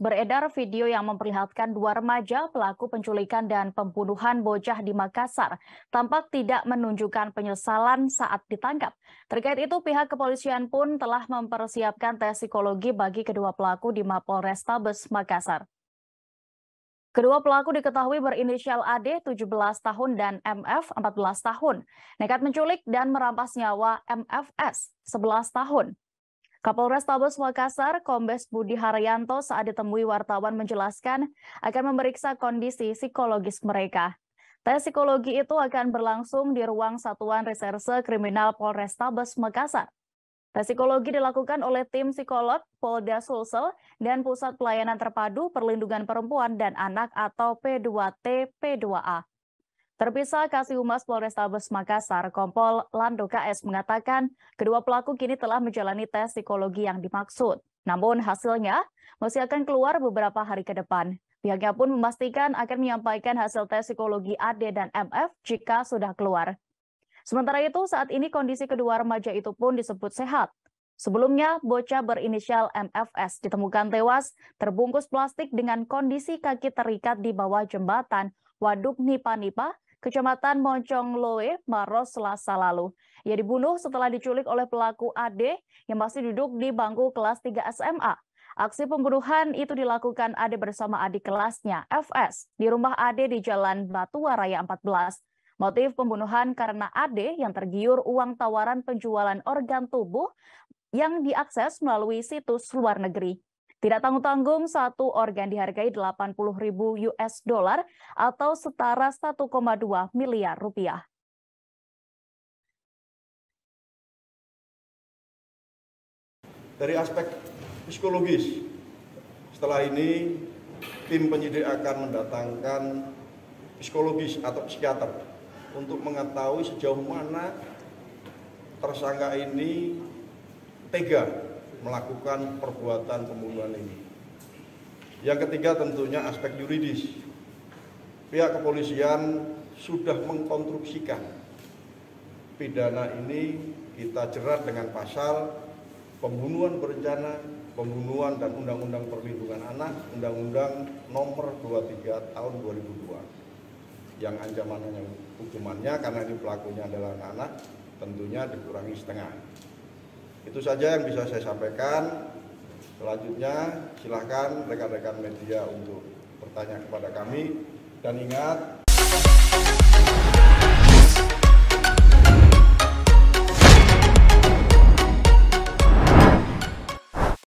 beredar video yang memperlihatkan dua remaja pelaku penculikan dan pembunuhan bocah di Makassar tampak tidak menunjukkan penyesalan saat ditangkap. Terkait itu, pihak kepolisian pun telah mempersiapkan tes psikologi bagi kedua pelaku di Mapol Restabes Makassar. Kedua pelaku diketahui berinisial AD 17 tahun dan MF 14 tahun. Nekat menculik dan merampas nyawa MFS 11 tahun. Kapolres Tabes Makassar, Kombes Budi Haryanto saat ditemui wartawan menjelaskan akan memeriksa kondisi psikologis mereka. Tes psikologi itu akan berlangsung di ruang Satuan Reserse Kriminal Polres Tabes Makassar. Tes psikologi dilakukan oleh tim psikolog Polda Sulsel dan Pusat Pelayanan Terpadu Perlindungan Perempuan dan Anak atau P2T P2A. Terpisah Kasih Humas Polrestabes Makassar, Kompol Lando KS mengatakan kedua pelaku kini telah menjalani tes psikologi yang dimaksud. Namun hasilnya masih akan keluar beberapa hari ke depan. Pihaknya pun memastikan akan menyampaikan hasil tes psikologi AD dan MF jika sudah keluar. Sementara itu, saat ini kondisi kedua remaja itu pun disebut sehat. Sebelumnya, bocah berinisial MFS ditemukan tewas terbungkus plastik dengan kondisi kaki terikat di bawah jembatan Waduk Nipa-Nipa Kecamatan Moncong Loe, Maros, Selasa lalu. Ia dibunuh setelah diculik oleh pelaku AD yang masih duduk di bangku kelas 3 SMA. Aksi pembunuhan itu dilakukan AD bersama adik kelasnya, FS, di rumah AD di Jalan Batu Raya 14. Motif pembunuhan karena AD yang tergiur uang tawaran penjualan organ tubuh yang diakses melalui situs luar negeri. Tidak tanggung-tanggung, satu organ dihargai 80 ribu US dollar atau setara 1,2 miliar rupiah. Dari aspek psikologis, setelah ini tim penyidik akan mendatangkan psikologis atau psikiater untuk mengetahui sejauh mana tersangka ini tega melakukan perbuatan pembunuhan ini. Yang ketiga tentunya aspek yuridis. Pihak kepolisian sudah mengkonstruksikan pidana ini kita jerat dengan pasal pembunuhan berencana, pembunuhan dan undang-undang perlindungan anak, undang-undang nomor 23 tahun 2002. Yang ancamannya hukumannya karena ini pelakunya adalah anak-anak tentunya dikurangi setengah. Itu saja yang bisa saya sampaikan. Selanjutnya silahkan rekan-rekan media untuk bertanya kepada kami dan ingat